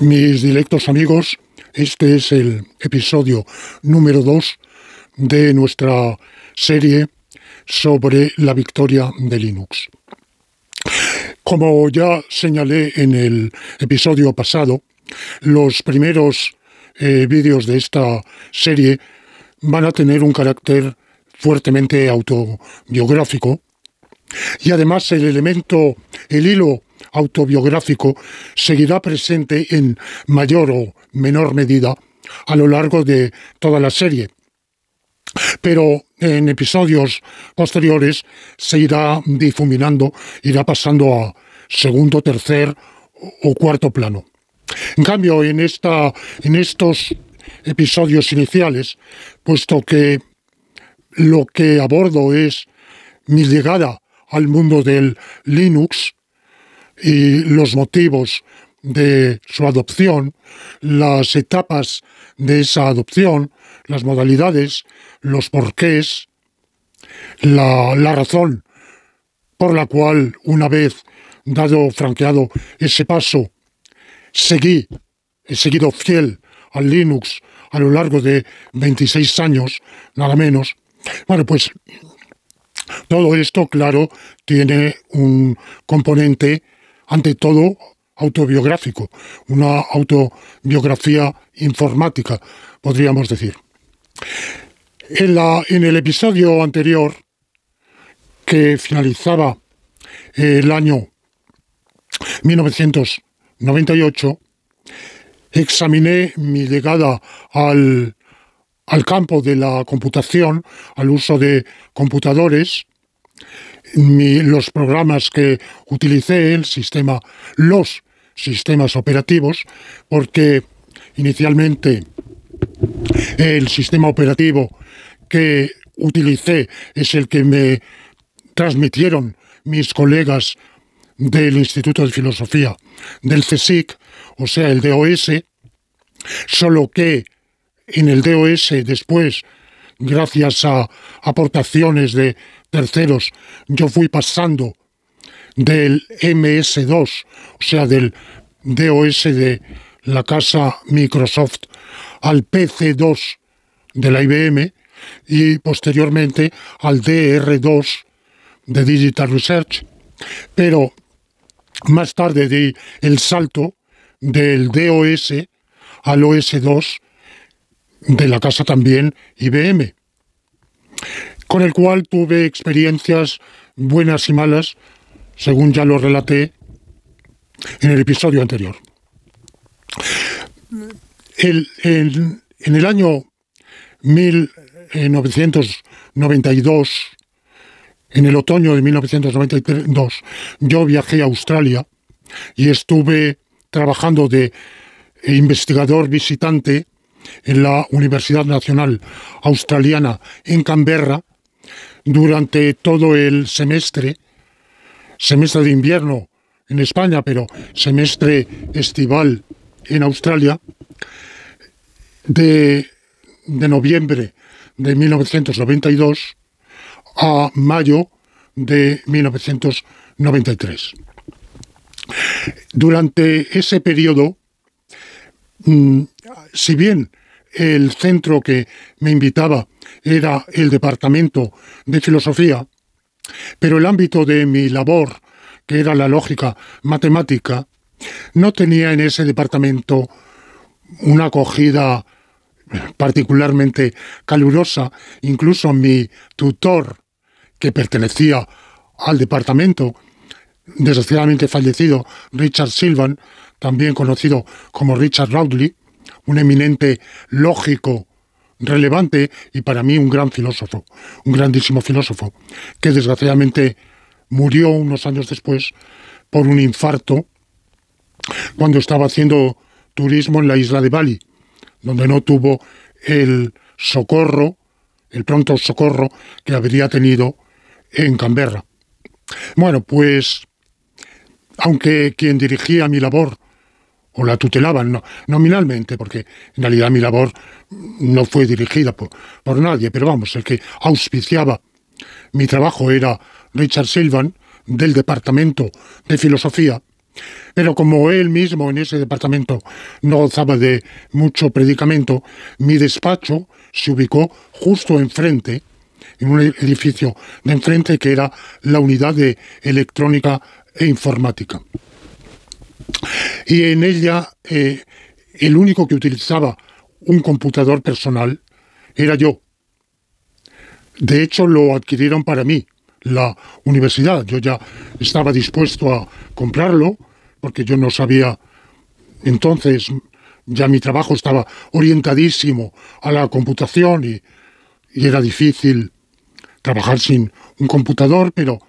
Mis directos amigos, este es el episodio número 2 de nuestra serie sobre la victoria de Linux. Como ya señalé en el episodio pasado, los primeros eh, vídeos de esta serie van a tener un carácter fuertemente autobiográfico y además el elemento, el hilo autobiográfico seguirá presente en mayor o menor medida a lo largo de toda la serie. Pero en episodios posteriores se irá difuminando, irá pasando a segundo, tercer o cuarto plano. En cambio, en, esta, en estos episodios iniciales, puesto que lo que abordo es mi llegada al mundo del Linux, y los motivos de su adopción, las etapas de esa adopción, las modalidades, los porqués, la, razón por la cual una vez dado, franqueado ese paso, seguí, he seguido fiel al Linux a lo largo de 26 años, nada menos. Bueno, pues todo esto, claro, tiene un componente ante todo autobiográfico, una autobiografía informática, podríamos decir. En, la, en el episodio anterior, que finalizaba el año 1998, examiné mi llegada al, al campo de la computación, al uso de computadores, los programas que utilicé, el sistema, los sistemas operativos, porque inicialmente el sistema operativo que utilicé es el que me transmitieron mis colegas del Instituto de Filosofía del CSIC, o sea, el DOS, solo que en el DOS después gracias a aportaciones de terceros, yo fui pasando del MS2, o sea, del DOS de la casa Microsoft, al PC2 de la IBM y posteriormente al DR2 de Digital Research. Pero más tarde di el salto del DOS al OS2 de la casa también IBM, con el cual tuve experiencias buenas y malas, según ya lo relaté en el episodio anterior. El, en el año 1992, eh, en el otoño de 1992, yo viajé a Australia y estuve trabajando de investigador visitante en la Universidad Nacional Australiana en Canberra durante todo el semestre, semestre de invierno en España, pero semestre estival en Australia, de, noviembre de 1992 a mayo de 1993. Durante ese periodo mm, si bien el centro que me invitaba era el Departamento de Filosofía, pero el ámbito de mi labor, que era la lógica matemática, no tenía en ese departamento una acogida particularmente calurosa. Incluso mi tutor, que pertenecía al departamento, desgraciadamente fallecido, Richard Silvan, también conocido como Richard Rowley, un eminente lógico relevante y para mí un gran filósofo, un grandísimo filósofo, que desgraciadamente murió unos años después por un infarto cuando estaba haciendo turismo en la isla de Bali, donde no tuvo el socorro, el pronto socorro que habría tenido en Canberra. Bueno, pues aunque quien dirigía mi labor o la tutelaban nominalmente, porque en realidad mi labor no fue dirigida por, por nadie, pero vamos, el que auspiciaba mi trabajo era Richard Silvan, del Departamento de Filosofía, pero como él mismo en ese departamento no gozaba de mucho predicamento, mi despacho se ubicó justo enfrente, en un edificio de enfrente que era la unidad de electrónica e informática. Y en ella eh, el único que utilizaba un computador personal era yo. De hecho, lo adquirieron para mí la universidad. Yo ya estaba dispuesto a comprarlo porque yo no sabía entonces, ya mi trabajo estaba orientadísimo a la computación y, y era difícil trabajar sin un computador, pero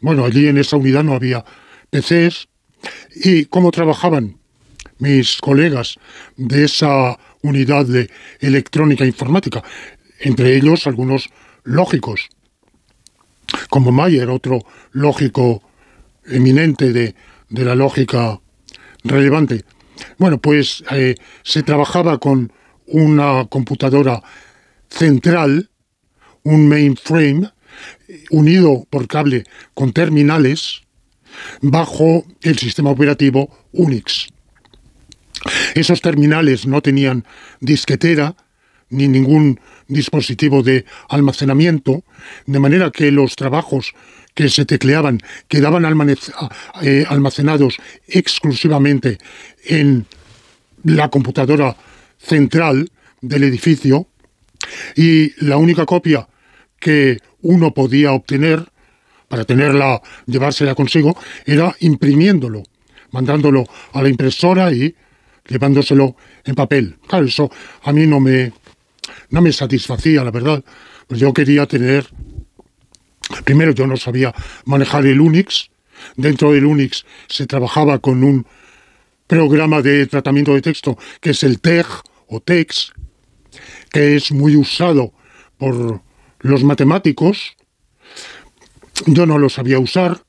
bueno, allí en esa unidad no había PCs y cómo trabajaban mis colegas de esa unidad de electrónica informática, entre ellos algunos lógicos, como Mayer, otro lógico eminente de, la lógica relevante. Bueno, pues eh, se trabajaba con una computadora central, un mainframe, unido por cable con terminales, bajo el sistema operativo Unix. Esos terminales no tenían disquetera ni ningún dispositivo de almacenamiento, de manera que los trabajos que se tecleaban quedaban eh, almacenados exclusivamente en la computadora central del edificio y la única copia que uno podía obtener para tenerla, llevársela consigo, era imprimiéndolo, mandándolo a la impresora y llevándoselo en papel. Claro, eso a mí no me, no me satisfacía, la verdad. Pues yo quería tener, primero yo no sabía manejar el Unix, dentro del Unix se trabajaba con un programa de tratamiento de texto que es el TEG o TEX, que es muy usado por los matemáticos, yo no lo sabía usar,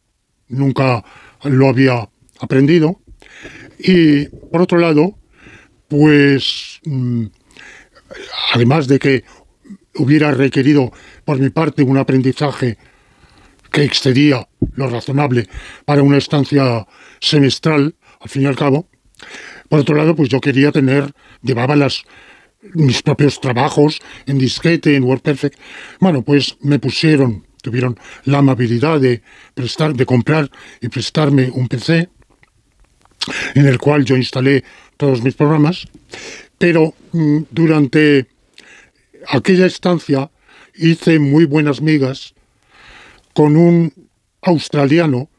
nunca lo había aprendido. Y por otro lado, pues mm, además de que hubiera requerido por mi parte un aprendizaje que excedía lo razonable para una estancia semestral, al fin y al cabo, por otro lado, pues yo quería tener, llevaba las, mis propios trabajos en disquete, en WordPerfect. Bueno, pues me pusieron tuvieron la amabilidad de, comprar y prestarme un PC en el cual yo instalé todos mis programas, pero mm, durante aquella estancia hice muy buenas migas con un australiano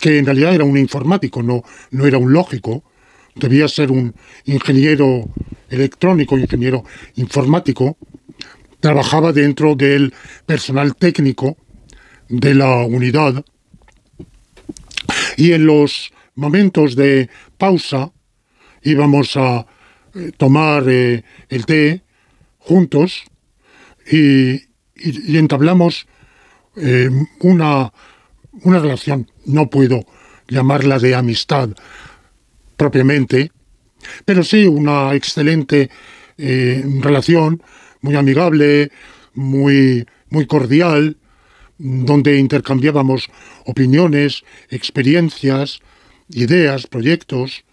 que en realidad era un informático, no, no era un lógico, debía ser un ingeniero electrónico, ingeniero informático, trabajaba dentro del personal técnico de la unidad y en los momentos de pausa íbamos a eh, tomar eh, el té juntos y, entablamos eh, una, relación, no puedo llamarla de amistad propiamente, pero sí una excelente relación muy amigable, muy, muy cordial, donde intercambiábamos opiniones, experiencias, ideas, proyectos,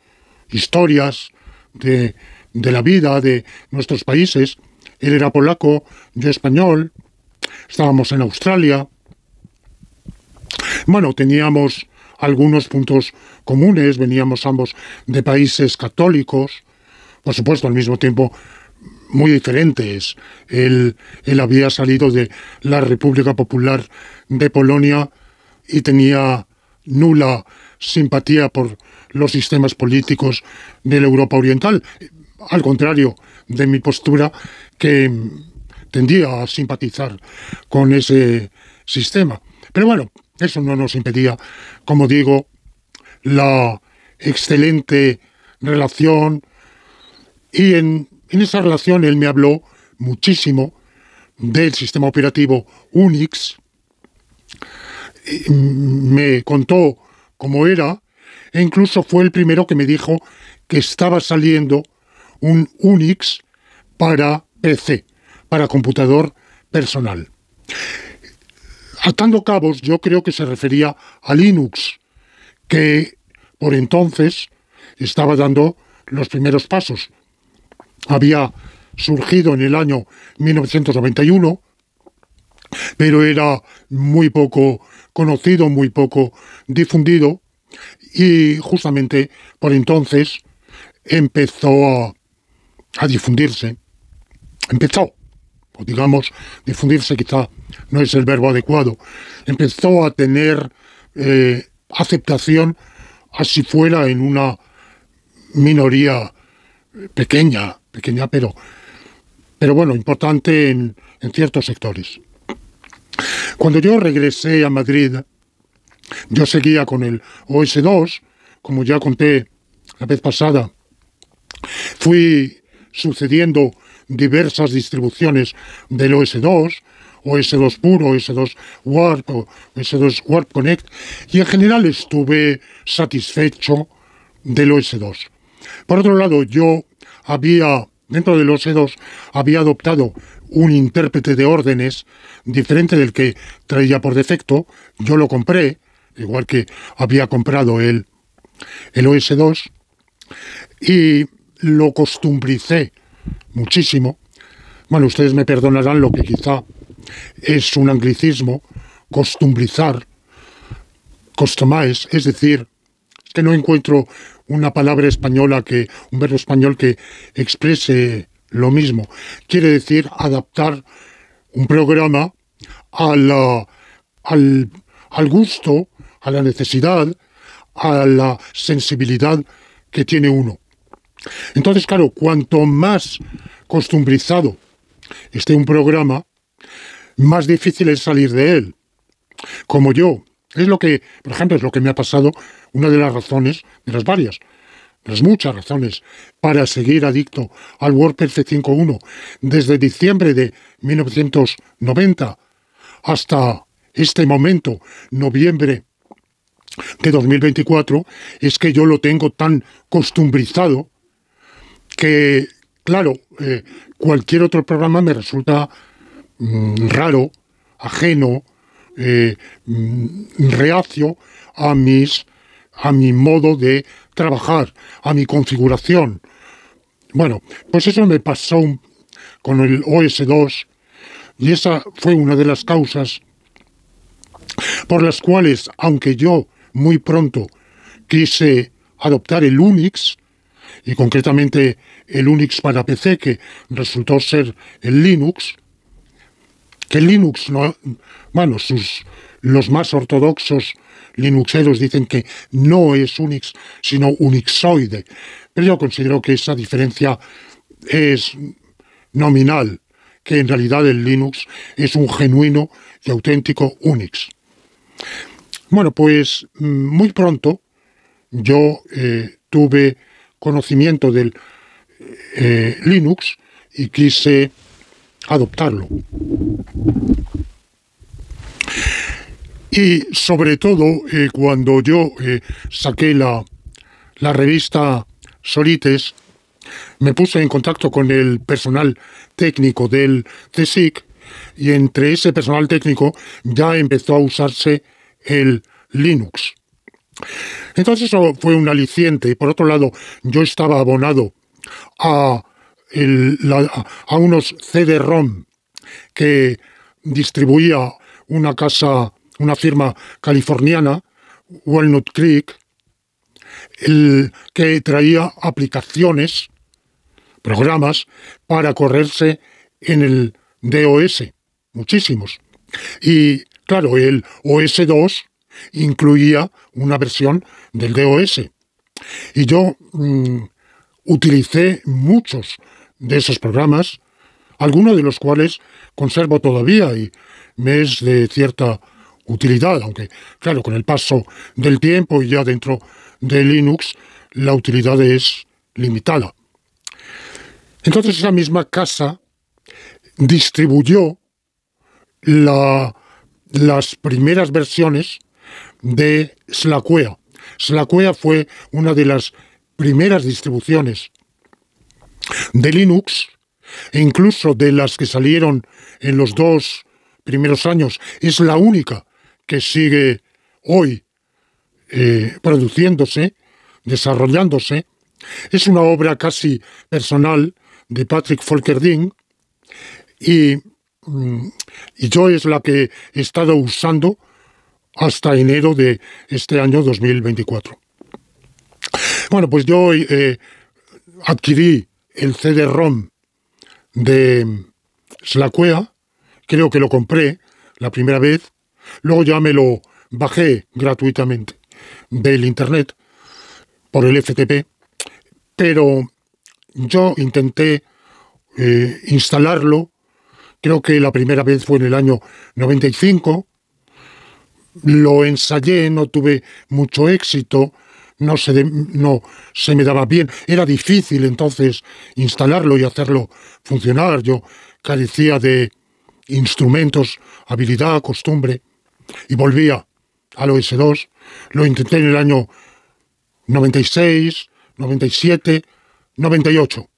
historias de, de la vida de nuestros países. Él era polaco, yo español, estábamos en Australia. Bueno, teníamos algunos puntos comunes, veníamos ambos de países católicos, por supuesto al mismo tiempo muy diferentes. Él, él había salido de la República Popular de Polonia y tenía nula simpatía por los sistemas políticos de la Europa Oriental, al contrario de mi postura que tendía a simpatizar con ese sistema. Pero bueno, eso no nos impedía, como digo, la excelente relación y en en esa relación él me habló muchísimo del sistema operativo Unix, eh, me contó cómo era e incluso fue el primero que me dijo que estaba saliendo un Unix para PC, para computador personal. Atando cabos, yo creo que se refería a Linux, que por entonces estaba dando los primeros pasos, había surgido en el año 1991, pero era muy poco conocido, muy poco difundido, y justamente por entonces empezó a, difundirse. Empezó, digamos, difundirse quizá no es el verbo adecuado, empezó a tener eh, aceptación, así fuera en una minoría pequeña, pequeña, pero, pero bueno, importante en, en ciertos sectores. Cuando yo regresé a Madrid, yo seguía con el OS2, como ya conté la vez pasada. Fui sucediendo diversas distribuciones del OS2, OS2 puro, OS2 Warp, OS2 Warp Connect, y en general estuve satisfecho del OS2. Por otro lado, yo había, dentro del OS2 había adoptado un intérprete de órdenes diferente del que traía por defecto. Yo lo compré, igual que había comprado el, el OS2, y lo costumbricé muchísimo. Bueno, ustedes me perdonarán lo que quizá es un anglicismo, costumbrizar, customize, es decir, que no encuentro una palabra española que, un verbo español que exprese lo mismo. Quiere decir adaptar un programa a la, al, al gusto, a la necesidad, a la sensibilidad que tiene uno. Entonces, claro, cuanto más costumbrizado esté un programa, más difícil es salir de él. Como yo, es lo que, por ejemplo, es lo que me ha pasado, una de las razones, de las varias, de las muchas razones, para seguir adicto al WordPress 5.1 desde diciembre de 1990 hasta este momento, noviembre de 2024, es que yo lo tengo tan costumbrizado que, claro, eh, cualquier otro programa me resulta mm, raro, ajeno, eh, mm, reacio a, mis, a mi modo de trabajar, a mi configuración. Bueno, pues eso me pasó con el OS2 y esa fue una de las causas por las cuales, aunque yo muy pronto quise adoptar el Unix, y concretamente el Unix para PC, que resultó ser el Linux, que Linux no, bueno, sus, los más ortodoxos linuxeros dicen que no es Unix, sino Unixoide. Pero yo considero que esa diferencia es nominal, que en realidad el Linux es un genuino y auténtico Unix. Bueno, pues mm, muy pronto yo eh, tuve conocimiento del eh, Linux y quise adoptarlo. Y sobre todo, eh, cuando yo eh, saqué la, revista Solites, me puse en contacto con el personal técnico del CSIC y entre ese personal técnico ya empezó a usarse el Linux. Entonces eso fue un aliciente y por otro lado yo estaba abonado a a unos CD-ROM que distribuía una casa, una firma californiana, Walnut Creek, el, que traía aplicaciones, programas para correrse en el DOS, muchísimos. Y claro, el OS2 incluía una versión del DOS. Y yo mm, utilicé muchos de esos programas, algunos de los cuales conservo todavía y me es de cierta utilidad, aunque claro, con el paso del tiempo y ya dentro de Linux, la utilidad es limitada. Entonces esa misma casa distribuyó las primeras versiones de Slackware. Slackware fue una de las primeras distribuciones de Linux, e incluso de las que salieron en los dos primeros años, es la única que sigue hoy eh, produciéndose, desarrollándose. Es una obra casi personal de Patrick Folkerding y, mm, y yo es la que he estado usando hasta enero de este año 2024. Bueno, pues yo eh, adquirí el CD-ROM de Slacuea, creo que lo compré la primera vez, luego ya me lo bajé gratuitamente del internet por el FTP, pero yo intenté eh, instalarlo, creo que la primera vez fue en el año 95, lo ensayé, no tuve mucho éxito, no se, no se me daba bien. Era difícil entonces instalarlo y hacerlo funcionar. Yo carecía de instrumentos, habilidad, costumbre. Y volvía al OS2. Lo intenté en el año 96, 97, 98.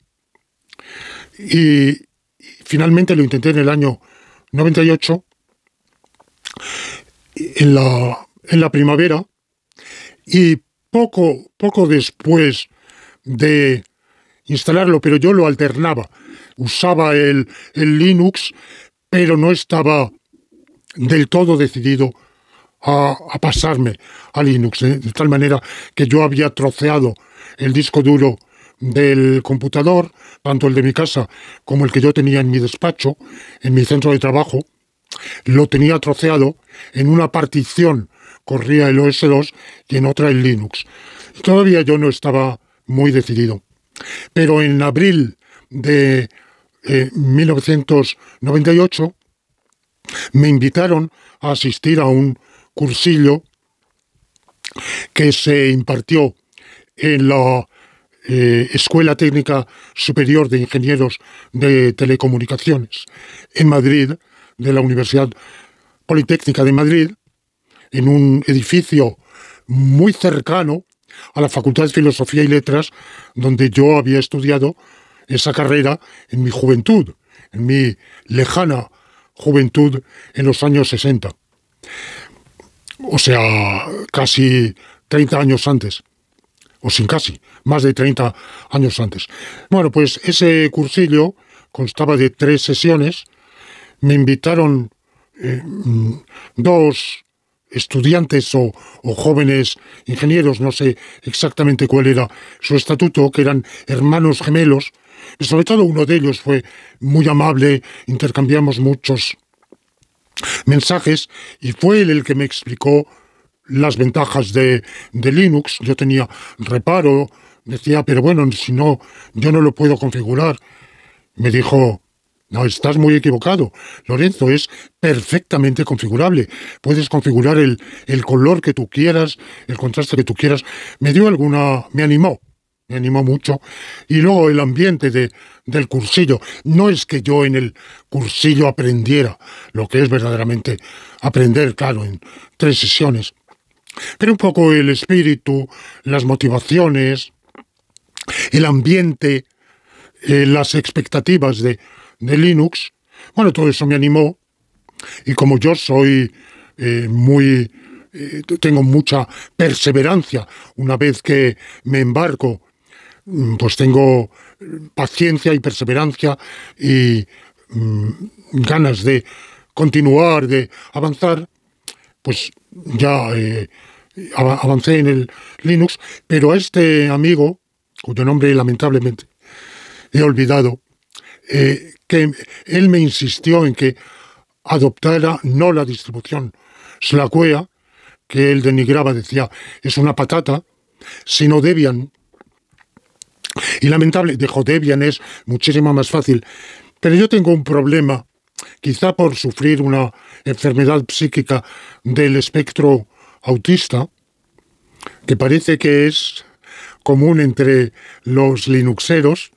Y finalmente lo intenté en el año 98, en la, en la primavera, y poco, poco después de instalarlo, pero yo lo alternaba. Usaba el, Linux, pero no estaba del todo decidido a, pasarme a Linux, ¿eh? de tal manera que yo había troceado el disco duro del computador, tanto el de mi casa como el que yo tenía en mi despacho, en mi centro de trabajo, lo tenía troceado en una partición corría el OS 2 y en otra el Linux. Todavía yo no estaba muy decidido. Pero en abril de 1998 eh, me invitaron a asistir a un cursillo que se impartió en la eh, Escuela Técnica Superior de Ingenieros de Telecomunicaciones en Madrid, de la Universidad Politécnica de Madrid, en un edificio muy cercano a la Facultad de Filosofía y Letras, donde yo había estudiado esa carrera en mi juventud, en mi lejana juventud en los años 60. O sea, casi 30 años antes, o sin casi, más de 30 años antes. Bueno, pues ese cursillo constaba de tres sesiones. Me invitaron eh, mm, dos estudiantes o, jóvenes ingenieros, no sé exactamente cuál era su estatuto, que eran hermanos gemelos. Y sobre todo uno de ellos fue muy amable, intercambiamos muchos mensajes y fue él el que me explicó las ventajas de, de Linux. Yo tenía reparo, decía, pero bueno, si no, yo no lo puedo configurar. Me dijo, no, estás muy equivocado. Lorenzo es perfectamente configurable. Puedes configurar el, color que tú quieras, el contraste que tú quieras. Me dio alguna, me animó, me animó mucho. Y luego el ambiente de, del cursillo. No es que yo en el cursillo aprendiera lo que es verdaderamente aprender, claro, en tres sesiones. Pero un poco el espíritu, las motivaciones, el ambiente, eh, las expectativas de, de Linux. Bueno, todo eso me animó. Y como yo soy eh, muy... Eh, tengo mucha perseverancia. Una vez que me embarco, mm, pues tengo eh, paciencia y perseverancia y mm, ganas de continuar, de avanzar. Pues ya avancé en el Linux, pero a este amigo, cuyo nombre lamentablemente he olvidado, que él me insistió en que adoptara no la distribución slacuea que él denigraba, decía, es una patata, sino Debian. Y lamentable, dijo, Debian, es muchísimo más fácil. Pero yo tengo un problema, quizá por sufrir una enfermedad psíquica del espectro autista, que parece que es común entre los linuxeros,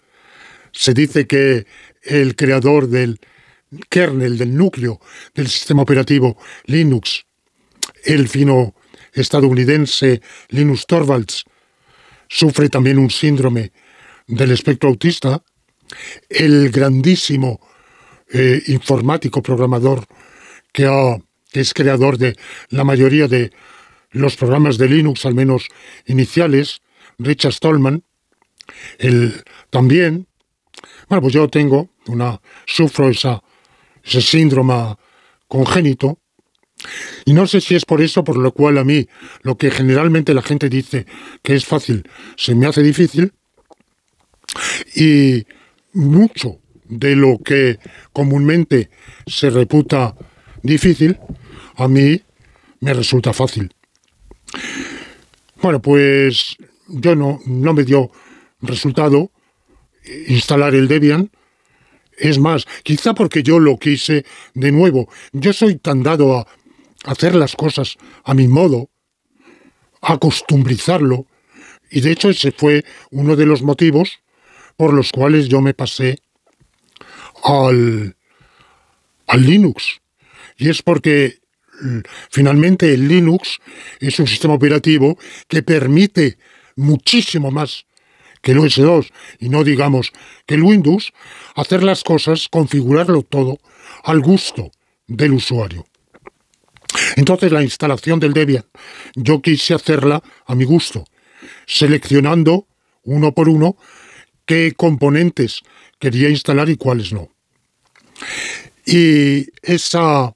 se dice que el creador del kernel, del núcleo del sistema operativo Linux, el fino estadounidense Linus Torvalds, sufre también un síndrome del espectro autista. El grandísimo eh, informático programador que, que es creador de la mayoría de los programas de Linux, al menos iniciales, Richard Stallman, él también bueno, pues yo tengo una, sufro ese síndrome congénito. Y no sé si es por eso por lo cual a mí lo que generalmente la gente dice que es fácil se me hace difícil. Y mucho de lo que comúnmente se reputa difícil, a mí me resulta fácil. Bueno, pues yo no me dio resultado instalar el Debian. Es más, quizá porque yo lo quise de nuevo. Yo soy tan dado a hacer las cosas a mi modo, a acostumbrizarlo, y de hecho ese fue uno de los motivos por los cuales yo me pasé al, al Linux. Y es porque mm, finalmente el Linux es un sistema operativo que permite muchísimo más que el OS2 y no digamos que el Windows, hacer las cosas, configurarlo todo al gusto del usuario. Entonces la instalación del Debian yo quise hacerla a mi gusto, seleccionando uno por uno qué componentes quería instalar y cuáles no. Y esa,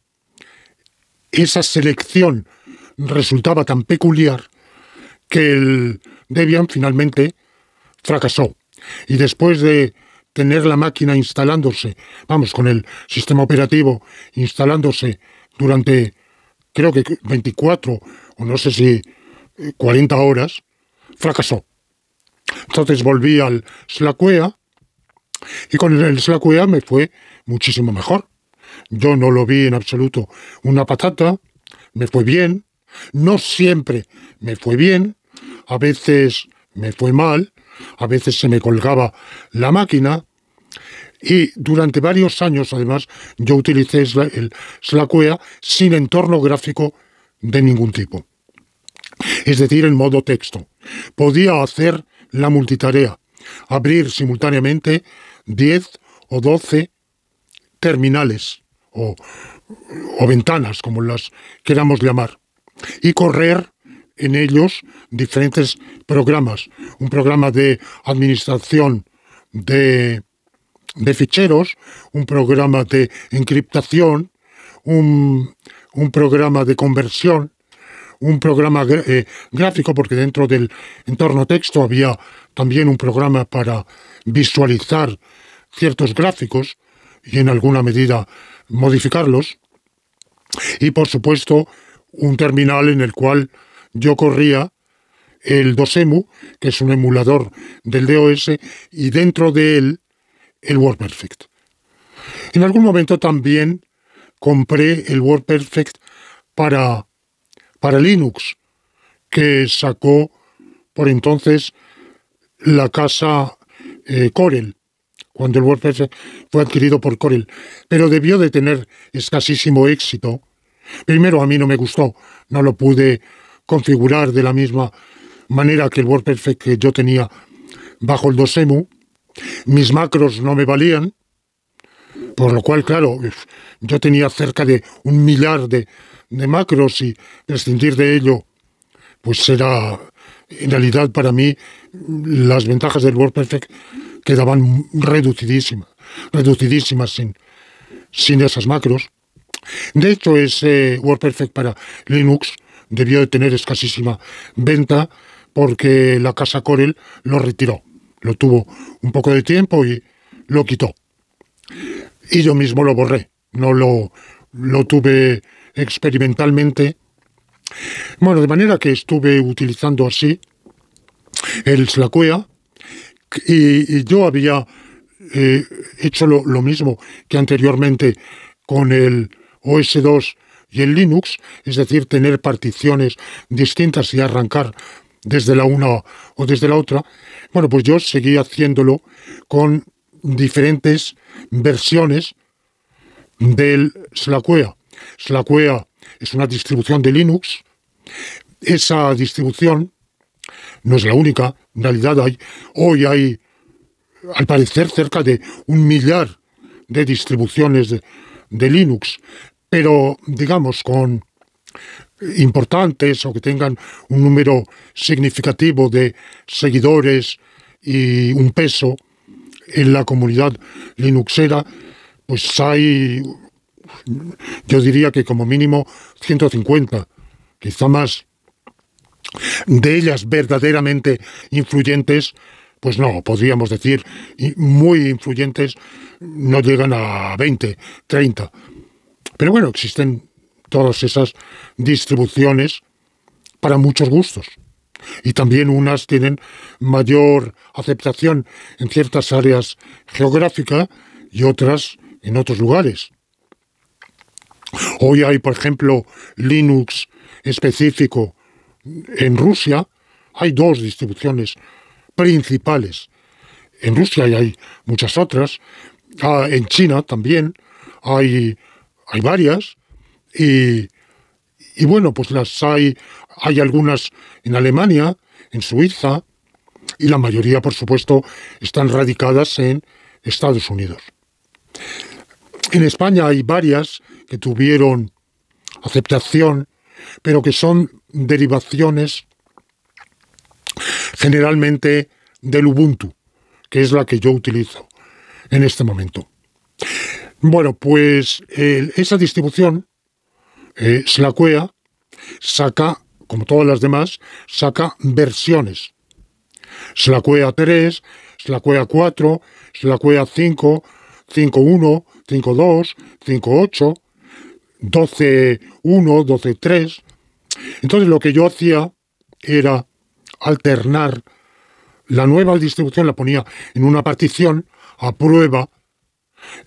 esa selección resultaba tan peculiar que el Debian finalmente fracasó. Y después de tener la máquina instalándose, vamos, con el sistema operativo instalándose durante, creo que 24 o no sé si 40 eh, horas, fracasó. Entonces volví al Slackware y con el Slackware me fue muchísimo mejor. Yo no lo vi en absoluto una patata, me fue bien, no siempre me fue bien, a veces me fue mal, a veces se me colgaba la máquina y durante varios años, además, yo utilicé el Slackware sin entorno gráfico de ningún tipo. Es decir, en modo texto. Podía hacer la multitarea, abrir simultáneamente 10 o 12 terminales o ventanas, como las queramos llamar, y correr en ellos diferentes programas. Un programa de administración de, de ficheros, un programa de encriptación, un, programa de conversión, un programa eh, gráfico, porque dentro del entorno texto había también un programa para visualizar ciertos gráficos y en alguna medida modificarlos. Y por supuesto, un terminal en el cual yo corría el Dosemu, que es un emulador del DOS, y dentro de él el WordPerfect. En algún momento también compré el WordPerfect para, para Linux, que sacó por entonces la casa eh, Corel, cuando el WordPerfect fue adquirido por Corel. Pero debió de tener escasísimo éxito. Primero, a mí no me gustó, no lo pude configurar de la misma manera que el WordPerfect que yo tenía bajo el Dosemu. Mis macros no me valían, por lo cual, claro, yo tenía cerca de un millar de, macros y prescindir de ello, pues era, en realidad para mí, las ventajas del WordPerfect quedaban reducidísimas, reducidísimas sin, sin esas macros. De hecho, ese WordPerfect para Linux debió de tener escasísima venta porque la casa Corel lo retiró. Lo tuvo un poco de tiempo y lo quitó. Y yo mismo lo borré. No lo, lo tuve experimentalmente. Bueno, de manera que estuve utilizando así el Slacuea y, yo había eh, hecho lo, lo, mismo que anteriormente con el OS2 y el Linux, es decir, tener particiones distintas y arrancar desde la una o desde la otra, bueno, pues yo seguí haciéndolo con diferentes versiones del Slackware. Slackware es una distribución de Linux. Esa distribución no es la única, en realidad hay, hoy hay, al parecer, cerca de un millar de distribuciones de Linux pero digamos con importantes o que tengan un número significativo de seguidores y un peso en la comunidad linuxera, pues hay, yo diría que como mínimo 150, quizá más. De ellas verdaderamente influyentes, pues no, podríamos decir muy influyentes, no llegan a 20, 30. Pero bueno, existen todas esas distribuciones para muchos gustos. Y también unas tienen mayor aceptación en ciertas áreas geográficas y otras en otros lugares. Hoy hay, por ejemplo, Linux específico en Rusia. Hay dos distribuciones principales. En Rusia y hay muchas otras. Ah, en China también hay hay varias, y, bueno, pues las hay, hay algunas en Alemania, en Suiza, y la mayoría, por supuesto, están radicadas en Estados Unidos. En España hay varias que tuvieron aceptación, pero que son derivaciones generalmente del Ubuntu, que es la que yo utilizo en este momento. Bueno, pues esa distribución, eh, saca, como todas las demás, saca versiones. Slacuea 3, Slacuea 4, Slacuea 5, 5.1, 5.2, 5.8, 12.1, 12.3. Entonces lo que yo hacía era alternar la nueva distribución, la ponía en una partición a prueba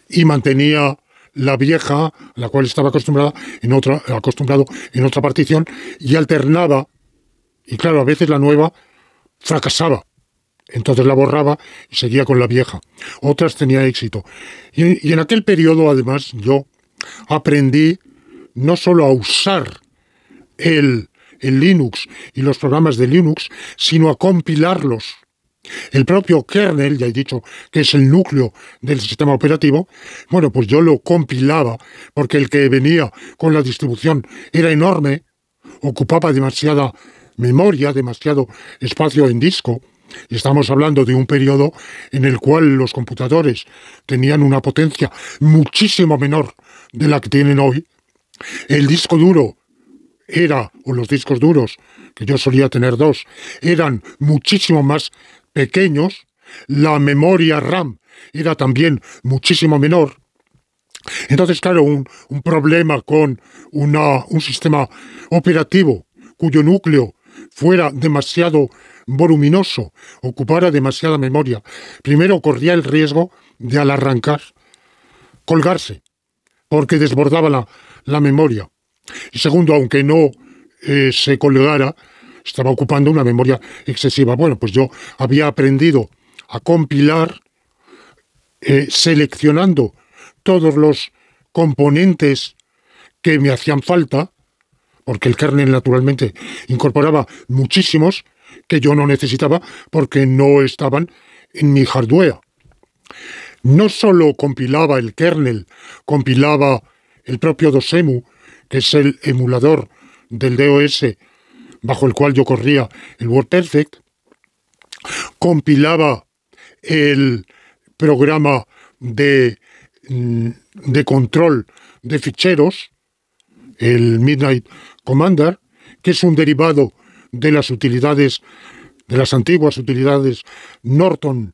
y mantenía la vieja, la cual estaba acostumbrada en otra, acostumbrado en otra partición, y alternaba, y claro, a veces la nueva fracasaba. Entonces la borraba y seguía con la vieja. Otras tenía éxito. Y, en aquel periodo, además, yo aprendí no solo a usar el, el Linux y los programas de Linux, sino a compilarlos el propio kernel, ya he dicho que es el núcleo del sistema operativo, bueno, pues yo lo compilaba porque el que venía con la distribución era enorme, ocupaba demasiada memoria, demasiado espacio en disco. Estamos hablando de un periodo en el cual los computadores tenían una potencia muchísimo menor de la que tienen hoy. El disco duro era, o los discos duros, que yo solía tener dos, eran muchísimo más pequeños, la memoria RAM era también muchísimo menor. Entonces, claro, un, problema con una, un sistema operativo cuyo núcleo fuera demasiado voluminoso, ocupara demasiada memoria, primero corría el riesgo de al arrancar colgarse, porque desbordaba la, memoria. Y segundo, aunque no eh, se colgara, estaba ocupando una memoria excesiva. Bueno, pues yo había aprendido a compilar eh, seleccionando todos los componentes que me hacían falta, porque el kernel naturalmente incorporaba muchísimos que yo no necesitaba porque no estaban en mi hardware. No solo compilaba el kernel, compilaba el propio Dosemu, que es el emulador del DOS bajo el cual yo corría el WordPerfect, compilaba el programa de, mm, de control de ficheros, el Midnight Commander, que es un derivado de las utilidades, de las antiguas utilidades Norton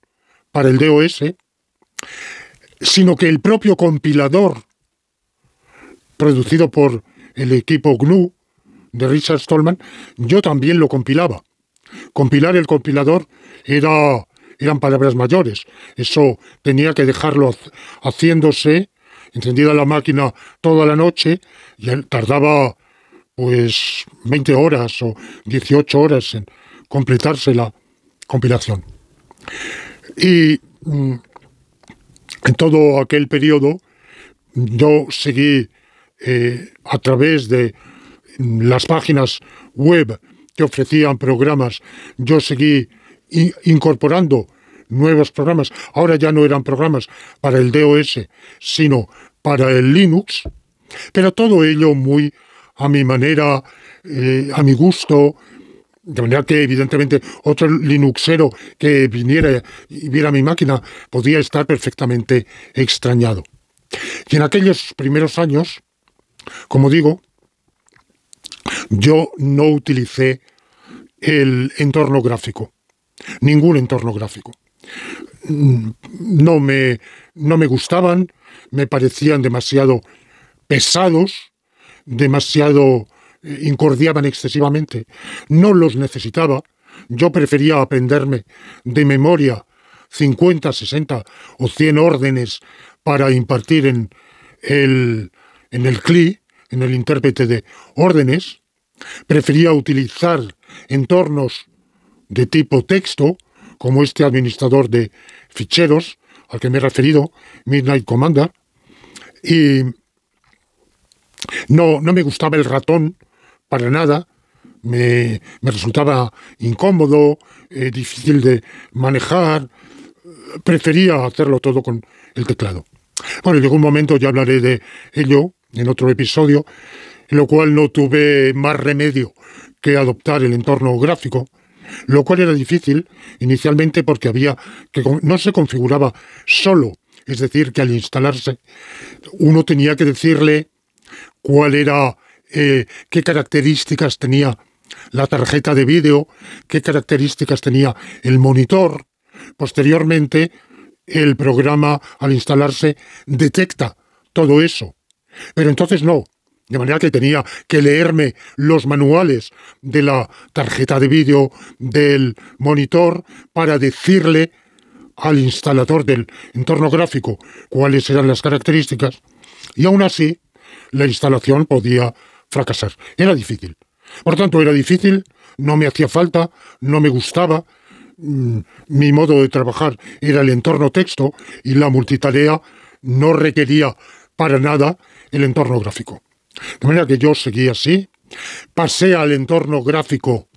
para el DOS, sino que el propio compilador producido por el equipo GNU, de Richard Stallman, yo también lo compilaba. Compilar el compilador era, eran palabras mayores. Eso tenía que dejarlo haciéndose, encendida la máquina toda la noche, y tardaba pues 20 horas o 18 horas en completarse la compilación. Y mm, en todo aquel periodo yo seguí eh, a través de las páginas web que ofrecían programas, yo seguí incorporando nuevos programas. Ahora ya no eran programas para el DOS, sino para el Linux. Pero todo ello muy a mi manera, eh, a mi gusto. De manera que, evidentemente, otro Linuxero que viniera y viera mi máquina podía estar perfectamente extrañado. Y en aquellos primeros años, como digo, yo no utilicé el entorno gráfico, ningún entorno gráfico. Mm, no me, gustaban, me parecían demasiado pesados, demasiado eh, incordiaban excesivamente. No los necesitaba. Yo prefería aprenderme de memoria 50, 60 o 100 órdenes para impartir en el, en el CLI, en el intérprete de órdenes, Prefería utilizar entornos de tipo texto, como este administrador de ficheros al que me he referido, Midnight Commander, y no, no me gustaba el ratón para nada, me, resultaba incómodo, eh, difícil de manejar, prefería hacerlo todo con el teclado. Bueno, llegó un momento, ya hablaré de ello en otro episodio, lo cual no tuve más remedio que adoptar el entorno gráfico, lo cual era difícil inicialmente porque había no se configuraba solo, es decir, que al instalarse uno tenía que decirle cuál era, eh, qué características tenía la tarjeta de vídeo, qué características tenía el monitor. Posteriormente, el programa al instalarse detecta todo eso. Pero entonces no, de manera que tenía que leerme los manuales de la tarjeta de vídeo del monitor para decirle al instalador del entorno gráfico cuáles eran las características. Y aún así, la instalación podía fracasar. Era difícil. Por tanto, era difícil, no me hacía falta, no me gustaba. Mm, mi modo de trabajar era el entorno texto y la multitarea no requería para nada el entorno gráfico. De manera que yo seguí así, pasé al entorno gráfico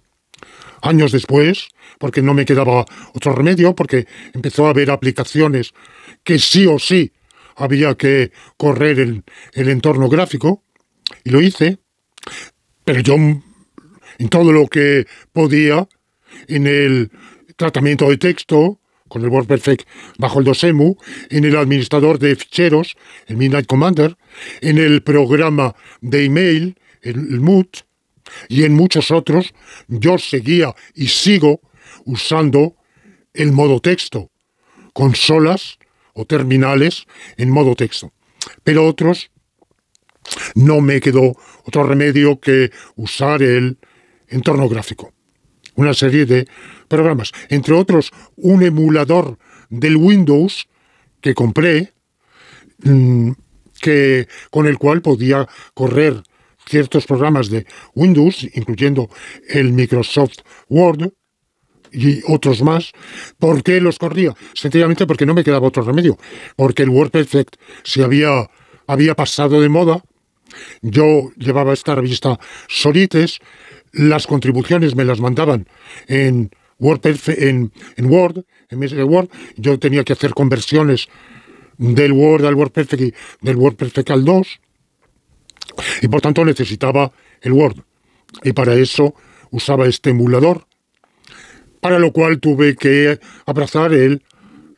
años después, porque no me quedaba otro remedio, porque empezó a haber aplicaciones que sí o sí había que correr en el entorno gráfico, y lo hice, pero yo en todo lo que podía, en el tratamiento de texto, con el Word Perfect bajo el Dosemu, en el administrador de ficheros, el Midnight Commander, en el programa de email, el, el y en muchos otros, yo seguía y sigo usando el modo texto, consolas o terminales en modo texto. Pero otros no me quedó otro remedio que usar el entorno gráfico. Una serie de programas. Entre otros, un emulador del Windows que compré, mm, que, con el cual podía correr ciertos programas de Windows, incluyendo el Microsoft Word y otros más. ¿Por qué los corría? Sencillamente porque no me quedaba otro remedio, porque el Word Perfect se había, había pasado de moda. Yo llevaba esta revista Solites, las contribuciones me las mandaban en WordPress, en, en Word, en Word, yo tenía que hacer conversiones del Word al WordPerfect y del WordPerfect al 2 y por tanto necesitaba el Word y para eso usaba este emulador para lo cual tuve que abrazar el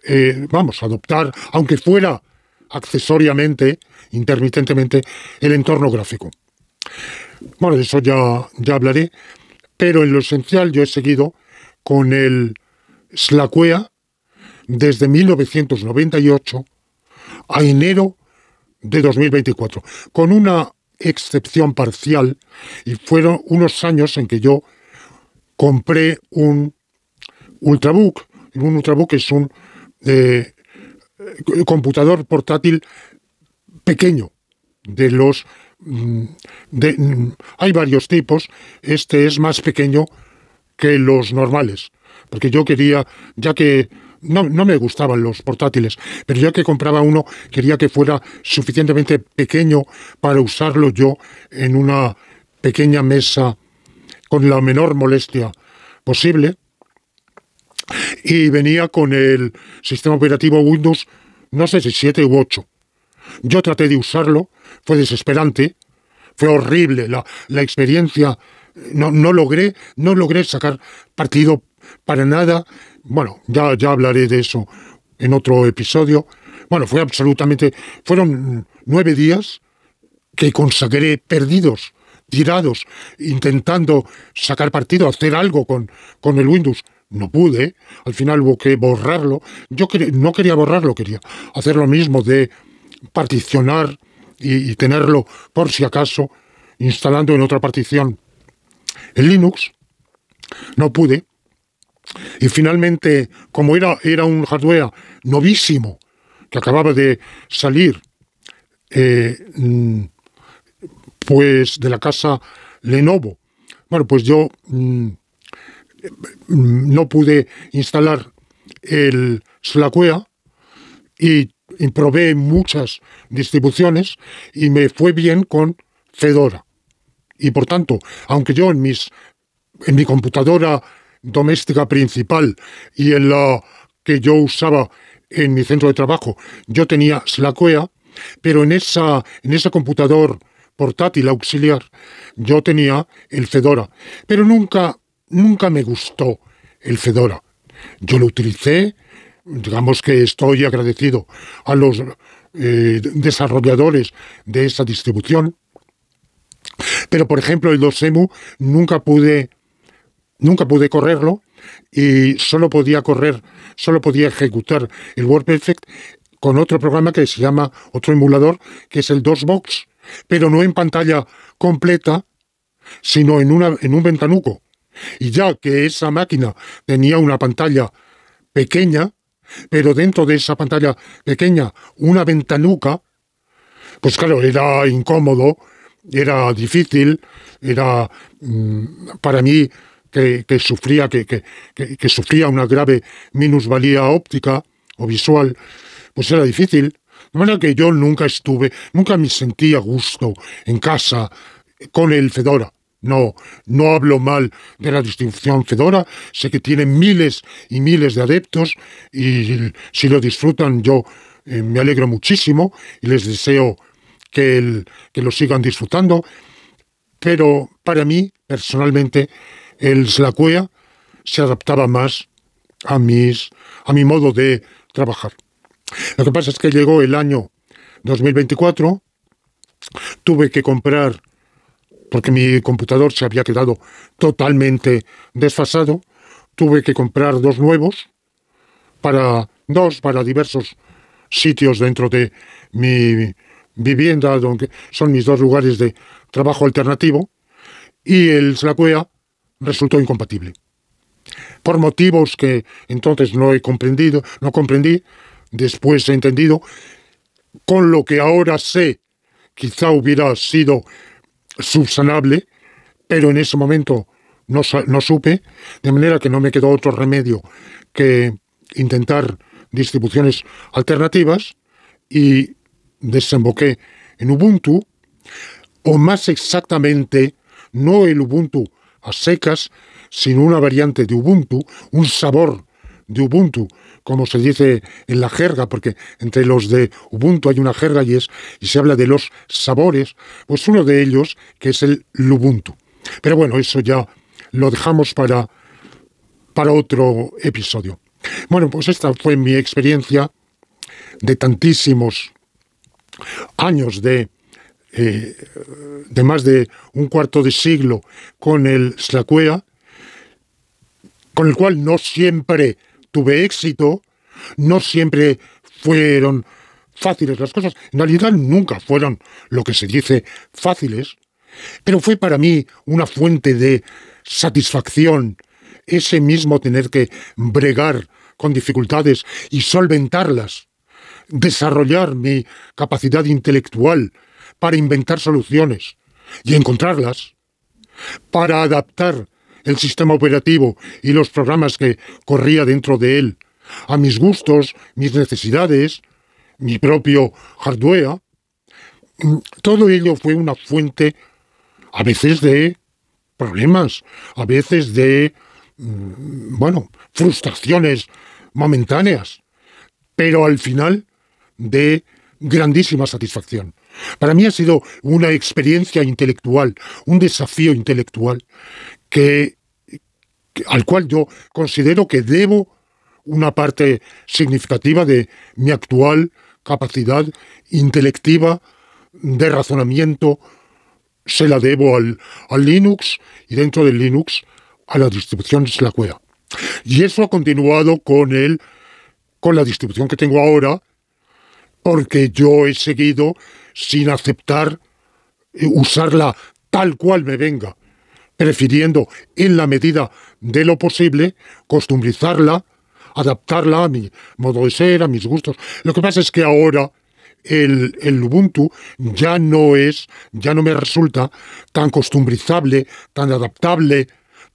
eh, vamos adoptar aunque fuera accesoriamente intermitentemente el entorno gráfico bueno de eso ya, ya hablaré pero en lo esencial yo he seguido con el Slacuea desde 1998 a enero de 2024, con una excepción parcial y fueron unos años en que yo compré un Ultrabook. Un Ultrabook es un eh, computador portátil pequeño de los... Mm, mm, hay varios tipos, este es más pequeño que los normales. Porque yo quería, ya que no, me gustaban los portátiles, pero ya que compraba uno, quería que fuera suficientemente pequeño para usarlo yo en una pequeña mesa con la menor molestia posible. Y venía con el sistema operativo Windows, no sé si 7 u 8. Yo traté de usarlo, fue desesperante, fue horrible la, la experiencia no, no logré, no logré sacar partido para nada. Bueno, ya, ya hablaré de eso en otro episodio. Bueno, fue absolutamente, fueron nueve días que consagré perdidos, tirados, intentando sacar partido, hacer algo con, con el Windows. No pude, al final hubo que borrarlo. Yo no quería borrarlo, quería hacer lo mismo de particionar y tenerlo por si acaso instalando en otra partición el Linux. No pude. Y finalmente, como era, era un hardware novísimo, que acababa de salir, eh, mm, pues de la casa Lenovo. Bueno, pues yo mm, mm, no pude instalar el Slackware y probé muchas distribuciones y me fue bien con Fedora. Y por tanto, aunque yo en, mis, en mi computadora doméstica principal y en la que yo usaba en mi centro de trabajo, yo tenía Slackware, pero en, esa, en ese computador portátil auxiliar yo tenía el Fedora, pero nunca, nunca me gustó el Fedora. Yo lo utilicé, digamos que estoy agradecido a los eh, desarrolladores de esa distribución, pero, por ejemplo, el Dosemu nunca pude, nunca pude correrlo y solo podía correr, solo podía ejecutar el WordPerfect con otro programa que se llama, otro emulador, que es el 2box, pero no en pantalla completa, sino en, una, en un ventanuco. Y ya que esa máquina tenía una pantalla pequeña, pero dentro de esa pantalla pequeña una ventanuca, pues claro, era incómodo era difícil, era mm, para mí que, sufría, que, sufría una grave minusvalía óptica o visual, pues era difícil. De manera que yo nunca estuve, nunca me sentí a gusto en casa con el Fedora. No, no hablo mal de la distribución Fedora, sé que tiene miles y miles de adeptos y si lo disfrutan yo eh, me alegro muchísimo y les deseo que, el, lo sigan disfrutando. Pero para mí, personalmente, el Slacuea se adaptaba más a, mis, a mi modo de trabajar. Lo que pasa es que llegó el año 2024, tuve que comprar, porque mi computador se había quedado totalmente desfasado, tuve que comprar dos nuevos, para dos, para diversos sitios dentro de mi vivienda, donde son mis dos lugares de trabajo alternativo, y el Slaquea resultó incompatible. Por motivos que entonces no he comprendido, no comprendí, después he entendido, con lo que ahora sé, quizá hubiera sido subsanable, pero en ese momento no supe, de manera que no me quedó otro remedio que intentar distribuciones alternativas y desemboqué en Ubuntu, o más exactamente, no el Ubuntu a secas, sino una variante de Ubuntu, un sabor de Ubuntu, como se dice en la jerga, porque entre los de Ubuntu hay una jerga y, es, y se habla de los sabores, pues uno de ellos que es el Ubuntu. Pero bueno, eso ya lo dejamos para, para otro episodio. Bueno, pues esta fue mi experiencia de tantísimos años de, eh, de más de un cuarto de siglo con el Slaquea, con el cual no siempre tuve éxito, no siempre fueron fáciles las cosas, en realidad nunca fueron lo que se dice fáciles, pero fue para mí una fuente de satisfacción ese mismo tener que bregar con dificultades y solventarlas desarrollar mi capacidad intelectual para inventar soluciones y encontrarlas, para adaptar el sistema operativo y los programas que corría dentro de él a mis gustos, mis necesidades, mi propio hardware, todo ello fue una fuente a veces de problemas, a veces de, mm, bueno, frustraciones momentáneas, pero al final de grandísima satisfacción. Para mí ha sido una experiencia intelectual, un desafío intelectual que, al cual yo considero que debo una parte significativa de mi actual capacidad intelectiva de razonamiento se la debo al, Linux y dentro del Linux a la distribución Slackware. Y eso ha continuado con el con la distribución que tengo ahora, porque yo he seguido sin aceptar eh, usarla tal cual me venga, prefiriendo, en la medida de lo posible, costumbrizarla, adaptarla a mi modo de ser, a mis gustos. Lo que pasa es que ahora el, Ubuntu ya no es, ya no me resulta tan costumbrizable, tan adaptable,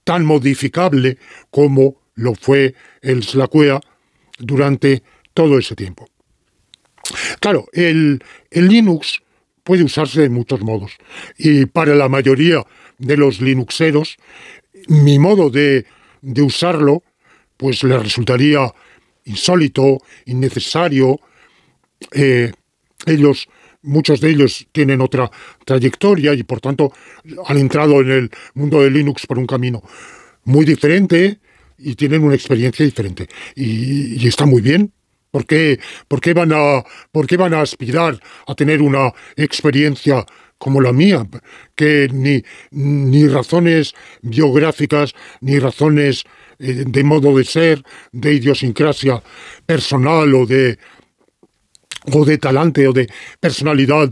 tan modificable como lo fue el Slackware durante todo ese tiempo. Claro, el, Linux puede usarse de muchos modos y para la mayoría de los Linuxeros, mi modo de, usarlo, pues les resultaría insólito, innecesario. Eh, ellos, muchos de ellos tienen otra trayectoria y por tanto han entrado en el mundo de Linux por un camino muy diferente y tienen una experiencia diferente. y está muy bien, ¿Por qué, por van a, por qué a aspirar a tener una experiencia como la mía, que ni, ni razones biográficas, ni razones eh, de modo de ser, de idiosincrasia personal o de, o de talante o de personalidad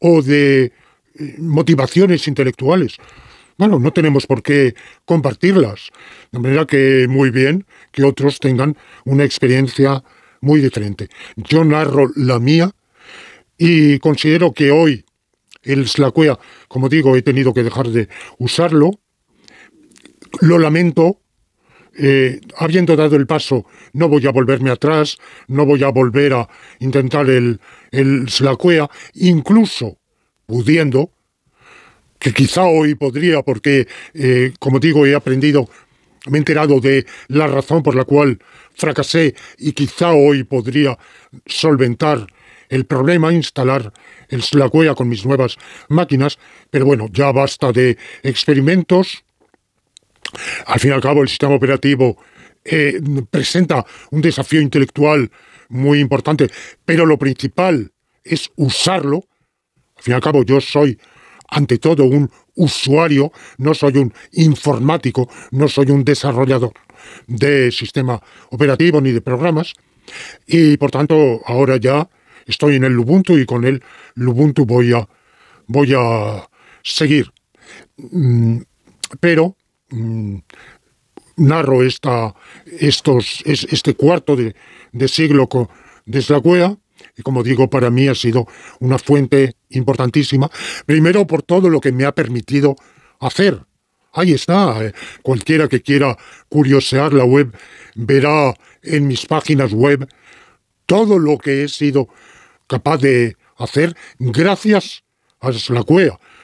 o de eh, motivaciones intelectuales. Bueno, no tenemos por qué compartirlas. De manera que muy bien que otros tengan una experiencia muy diferente. Yo narro la mía y considero que hoy el Slacuea, como digo, he tenido que dejar de usarlo. Lo lamento. Eh, habiendo dado el paso, no voy a volverme atrás, no voy a volver a intentar el, el Slacuea, incluso pudiendo, que quizá hoy podría, porque, eh, como digo, he aprendido, me he enterado de la razón por la cual fracasé y quizá hoy podría solventar el problema, instalar el Slackware con mis nuevas máquinas, pero bueno, ya basta de experimentos. Al fin y al cabo, el sistema operativo eh, presenta un desafío intelectual muy importante, pero lo principal es usarlo. Al fin y al cabo, yo soy ante todo un usuario, no soy un informático, no soy un desarrollador de sistema operativo ni de programas. Y por tanto, ahora ya estoy en el Ubuntu y con el Ubuntu voy a, voy a seguir. Mm, pero mm, narro esta, estos, este cuarto de, siglo desde la y como digo, para mí ha sido una fuente importantísima, primero por todo lo que me ha permitido hacer. Ahí está, eh, cualquiera que quiera curiosear la web verá en mis páginas web todo lo que he sido capaz de hacer gracias a la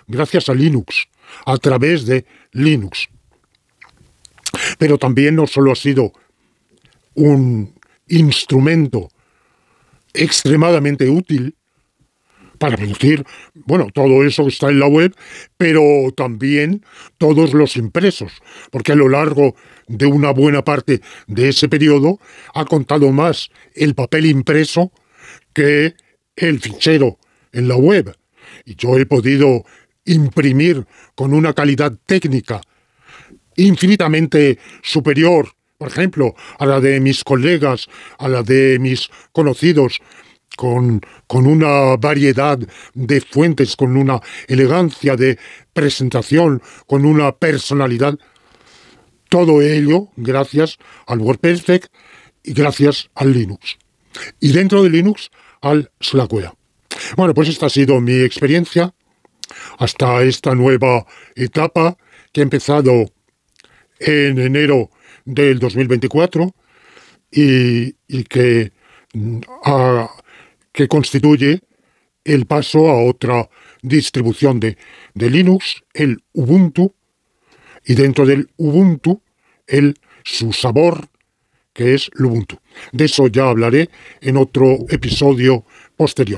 gracias a Linux, a través de Linux. Pero también no solo ha sido un instrumento extremadamente útil, para producir, bueno, todo eso que está en la web, pero también todos los impresos, porque a lo largo de una buena parte de ese periodo ha contado más el papel impreso que el fichero en la web. Y yo he podido imprimir con una calidad técnica infinitamente superior, por ejemplo, a la de mis colegas, a la de mis conocidos con, una variedad de fuentes, con una elegancia de presentación, con una personalidad. Todo ello gracias al WordPerfect y gracias al Linux. Y dentro de Linux, al Slackware. Bueno, pues esta ha sido mi experiencia hasta esta nueva etapa que ha empezado en enero del 2024 y que mm, ha, que constituye el paso a otra distribución de, de Linux, el Ubuntu, y dentro del Ubuntu, el su sabor, que es Lubuntu. De eso ya hablaré en otro episodio posterior.